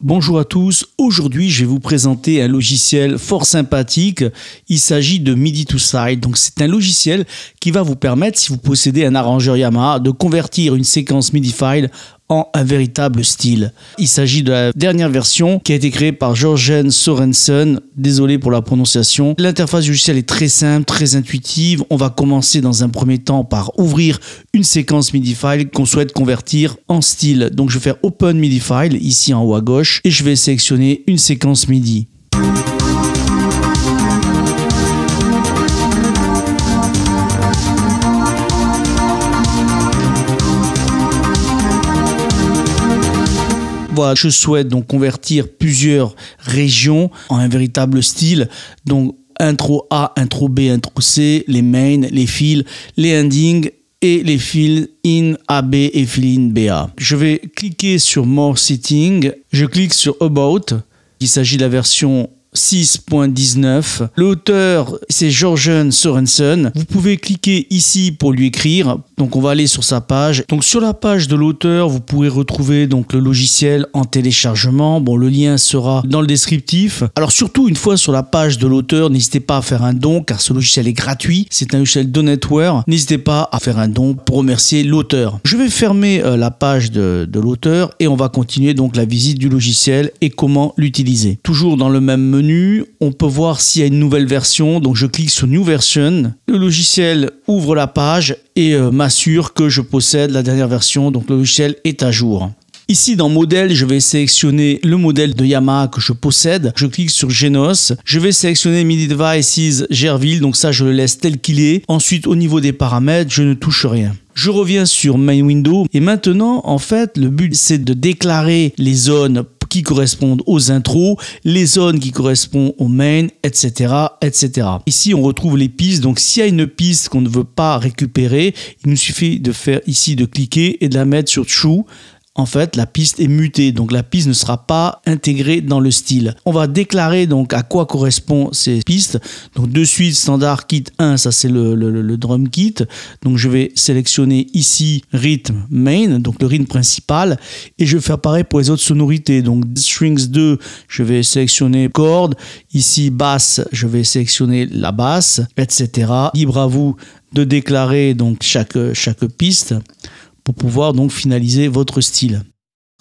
Bonjour à tous, aujourd'hui je vais vous présenter un logiciel fort sympathique, il s'agit de MIDI to Side, donc c'est un logiciel qui va vous permettre, si vous possédez un arrangeur Yamaha, de convertir une séquence MIDI file en un véritable style. Il s'agit de la dernière version qui a été créée par Georgen Sorensen. Désolé pour la prononciation. L'interface logiciel est très simple, très intuitive. On va commencer dans un premier temps par ouvrir une séquence MIDI file qu'on souhaite convertir en style. Donc je vais faire Open MIDI file ici en haut à gauche et je vais sélectionner une séquence MIDI. je souhaite donc convertir plusieurs régions en un véritable style. Donc intro A, intro B, intro C, les mains, les fils, les endings et les fils in AB et fill in BA. Je vais cliquer sur More Sitting. Je clique sur About. Il s'agit de la version 6.19. L'auteur, c'est Jorgen Sorensen. Vous pouvez cliquer ici pour lui écrire. Donc, on va aller sur sa page. Donc, sur la page de l'auteur, vous pourrez retrouver donc le logiciel en téléchargement. Bon, le lien sera dans le descriptif. Alors, surtout, une fois sur la page de l'auteur, n'hésitez pas à faire un don car ce logiciel est gratuit. C'est un logiciel de network. N'hésitez pas à faire un don pour remercier l'auteur. Je vais fermer euh, la page de, de l'auteur et on va continuer donc la visite du logiciel et comment l'utiliser. Toujours dans le même menu, on peut voir s'il y a une nouvelle version. Donc je clique sur New Version. Le logiciel ouvre la page et euh, m'assure que je possède la dernière version. Donc le logiciel est à jour. Ici dans modèle, je vais sélectionner le modèle de Yamaha que je possède. Je clique sur Genos. Je vais sélectionner Mini Devices Gerville. Donc ça, je le laisse tel qu'il est. Ensuite, au niveau des paramètres, je ne touche rien. Je reviens sur Main Window et maintenant, en fait, le but c'est de déclarer les zones qui correspondent aux intros, les zones qui correspondent aux main, etc., etc. Ici, on retrouve les pistes. Donc, s'il y a une piste qu'on ne veut pas récupérer, il nous suffit de faire ici de cliquer et de la mettre sur True en fait, la piste est mutée, donc la piste ne sera pas intégrée dans le style. On va déclarer donc à quoi correspond ces pistes. Donc de suite, standard kit 1, ça c'est le, drum kit. Donc je vais sélectionner ici rythme main, donc le rythme principal, et je vais faire pareil pour les autres sonorités. Donc strings 2, je vais sélectionner cordes. Ici basse, je vais sélectionner la basse, etc. Libre à vous de déclarer donc chaque, chaque piste pour pouvoir donc finaliser votre style.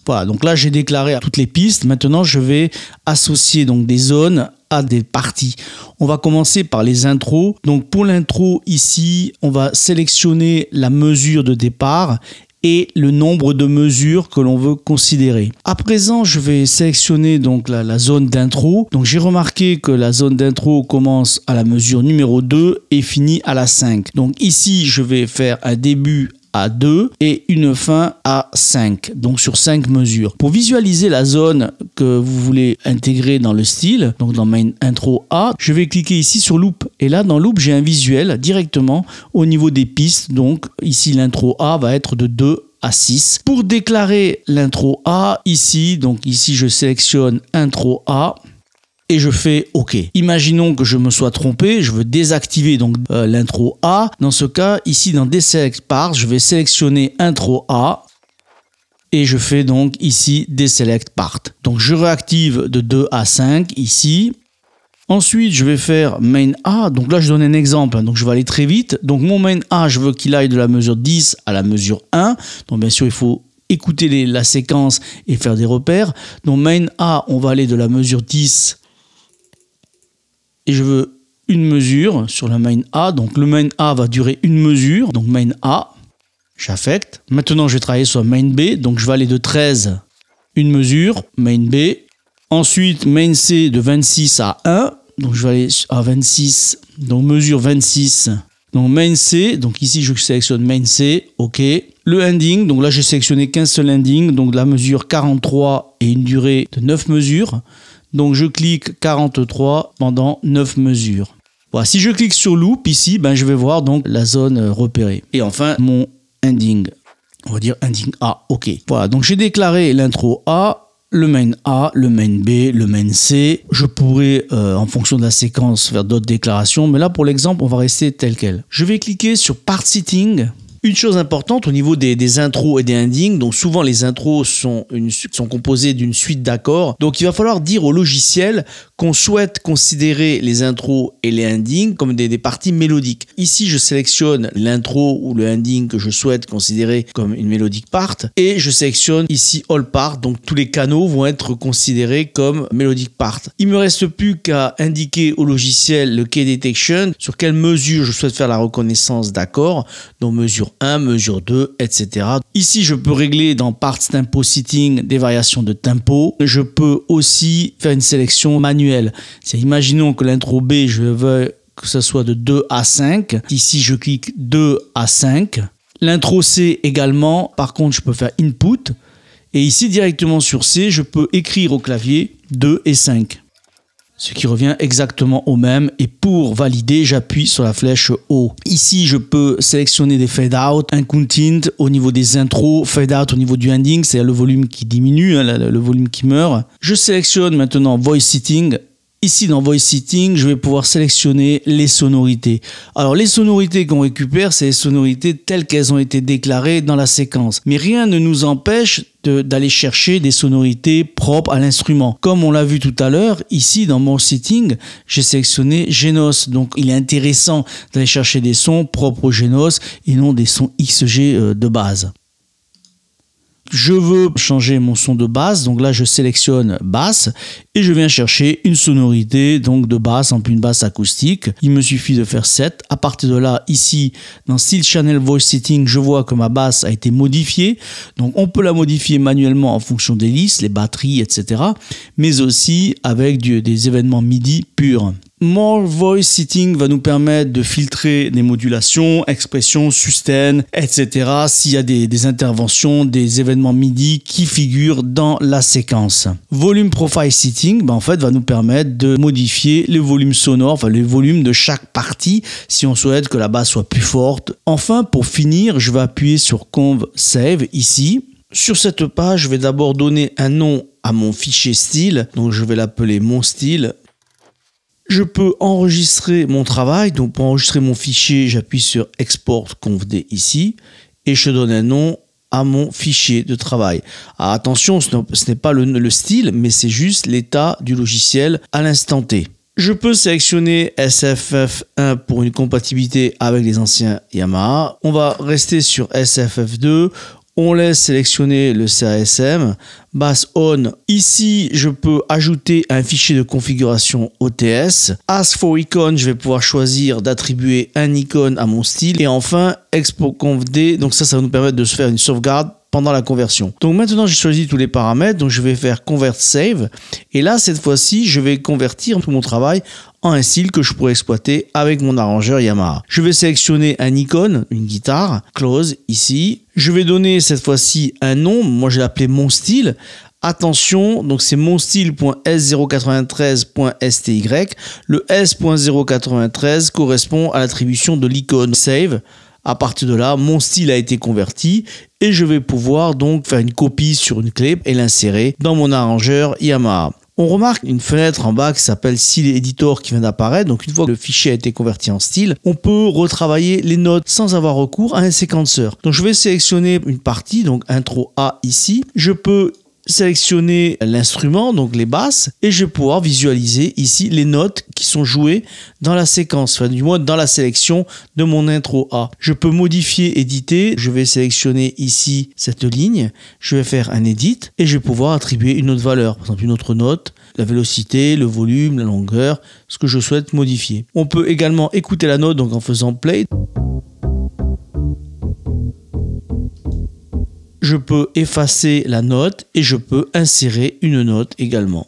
Voilà, donc là j'ai déclaré toutes les pistes. Maintenant je vais associer donc des zones à des parties. On va commencer par les intros. Donc pour l'intro ici, on va sélectionner la mesure de départ et le nombre de mesures que l'on veut considérer. À présent, je vais sélectionner donc la, la zone d'intro. Donc j'ai remarqué que la zone d'intro commence à la mesure numéro 2 et finit à la 5. Donc ici, je vais faire un début à 2 et une fin à 5, donc sur 5 mesures. Pour visualiser la zone que vous voulez intégrer dans le style, donc dans Main Intro A, je vais cliquer ici sur Loop. Et là, dans Loop, j'ai un visuel directement au niveau des pistes. Donc ici, l'intro A va être de 2 à 6. Pour déclarer l'intro A, ici, donc ici, je sélectionne intro A et je fais OK. Imaginons que je me sois trompé, je veux désactiver donc euh, l'intro A. Dans ce cas, ici dans Deselect Parts, je vais sélectionner intro A et je fais donc ici Deselect Part. Donc je réactive de 2 à 5 ici. Ensuite, je vais faire main A. Donc là, je donne un exemple. Hein. Donc je vais aller très vite. Donc mon main A, je veux qu'il aille de la mesure 10 à la mesure 1. Donc bien sûr, il faut écouter la séquence et faire des repères. Donc main A, on va aller de la mesure 10 et je veux une mesure sur le main A. Donc le main A va durer une mesure. Donc main A, j'affecte. Maintenant, je vais travailler sur main B. Donc je vais aller de 13, une mesure, main B. Ensuite, main C de 26 à 1. Donc je vais aller à 26. Donc mesure 26. Donc main C. Donc ici, je sélectionne main C. OK. Le ending, donc là j'ai sélectionné qu'un seul ending, donc la mesure 43 et une durée de 9 mesures. Donc je clique 43 pendant 9 mesures. Voilà, si je clique sur loop ici, ben je vais voir donc la zone euh, repérée. Et enfin mon ending. On va dire ending A, ok. Voilà, donc j'ai déclaré l'intro A, le main A, le main B, le main C. Je pourrais, euh, en fonction de la séquence, faire d'autres déclarations, mais là pour l'exemple, on va rester tel quel. Je vais cliquer sur Part Sitting. Une chose importante au niveau des, intros et des endings, donc souvent les intros sont, une, sont composées d'une suite d'accords, donc il va falloir dire au logiciel qu'on souhaite considérer les intros et les endings comme des, parties mélodiques. Ici, je sélectionne l'intro ou le ending que je souhaite considérer comme une mélodique part, et je sélectionne ici all part, donc tous les canaux vont être considérés comme mélodique part. Il me reste plus qu'à indiquer au logiciel le key detection, sur quelle mesure je souhaite faire la reconnaissance d'accords, donc mesure 1, mesure 2, etc. Ici, je peux régler dans Parts Tempo sitting des variations de tempo. Je peux aussi faire une sélection manuelle. Imaginons que l'intro B, je veux que ce soit de 2 à 5. Ici, je clique 2 à 5. L'intro C également, par contre, je peux faire Input. Et ici, directement sur C, je peux écrire au clavier 2 et 5 ce qui revient exactement au même. Et pour valider, j'appuie sur la flèche haut. Ici, je peux sélectionner des fade out, un content au niveau des intros, fade out au niveau du ending, c'est le volume qui diminue, hein, le volume qui meurt. Je sélectionne maintenant voice sitting Ici, dans Voice Sitting, je vais pouvoir sélectionner les sonorités. Alors, les sonorités qu'on récupère, c'est les sonorités telles qu'elles ont été déclarées dans la séquence. Mais rien ne nous empêche d'aller chercher des sonorités propres à l'instrument. Comme on l'a vu tout à l'heure, ici, dans mon Sitting, j'ai sélectionné Genos. Donc, il est intéressant d'aller chercher des sons propres au Genos et non des sons XG euh, de base je veux changer mon son de basse, donc là je sélectionne basse et je viens chercher une sonorité donc de basse, en plus une basse acoustique. Il me suffit de faire 7. À partir de là, ici dans Style Channel Voice Setting, je vois que ma basse a été modifiée. Donc on peut la modifier manuellement en fonction des listes, les batteries, etc. Mais aussi avec des événements MIDI purs. More Voice Sitting va nous permettre de filtrer des modulations, expressions, sustain, etc. s'il y a des, interventions, des événements MIDI qui figurent dans la séquence. Volume Profile Sitting, ben, en fait, va nous permettre de modifier le volume sonore, enfin les volumes de chaque partie, si on souhaite que la basse soit plus forte. Enfin, pour finir, je vais appuyer sur Conv Save ici. Sur cette page, je vais d'abord donner un nom à mon fichier style, donc je vais l'appeler mon style je peux enregistrer mon travail. Donc, pour enregistrer mon fichier, j'appuie sur Export Convd ici et je donne un nom à mon fichier de travail. Ah, attention, ce n'est pas le, le style, mais c'est juste l'état du logiciel à l'instant T. Je peux sélectionner SFF1 pour une compatibilité avec les anciens Yamaha. On va rester sur SFF2 on laisse sélectionner le CASM, Bass on. Ici, je peux ajouter un fichier de configuration OTS. Ask for icon, je vais pouvoir choisir d'attribuer un icône à mon style. Et enfin, D. donc ça, ça va nous permettre de se faire une sauvegarde pendant la conversion. Donc maintenant, j'ai choisi tous les paramètres. Donc je vais faire convert save. Et là, cette fois-ci, je vais convertir tout mon travail en un style que je pourrais exploiter avec mon arrangeur Yamaha. Je vais sélectionner un icône, une guitare, close ici. Je vais donner cette fois-ci un nom. Moi, je l'ai appelé mon style. Attention, donc c'est mon monstyle.s093.sty. Le s.093 correspond à l'attribution de l'icône save. À partir de là, mon style a été converti et je vais pouvoir donc faire une copie sur une clé et l'insérer dans mon arrangeur Yamaha. On remarque une fenêtre en bas qui s'appelle Style Editor qui vient d'apparaître. Donc une fois que le fichier a été converti en style, on peut retravailler les notes sans avoir recours à un séquenceur. Donc je vais sélectionner une partie, donc intro A ici. Je peux sélectionner l'instrument, donc les basses, et je vais pouvoir visualiser ici les notes qui sont jouées dans la séquence, enfin du moins dans la sélection de mon intro A. Je peux modifier, éditer, je vais sélectionner ici cette ligne, je vais faire un edit et je vais pouvoir attribuer une autre valeur, par exemple une autre note, la vélocité, le volume, la longueur, ce que je souhaite modifier. On peut également écouter la note donc en faisant play. je peux effacer la note et je peux insérer une note également.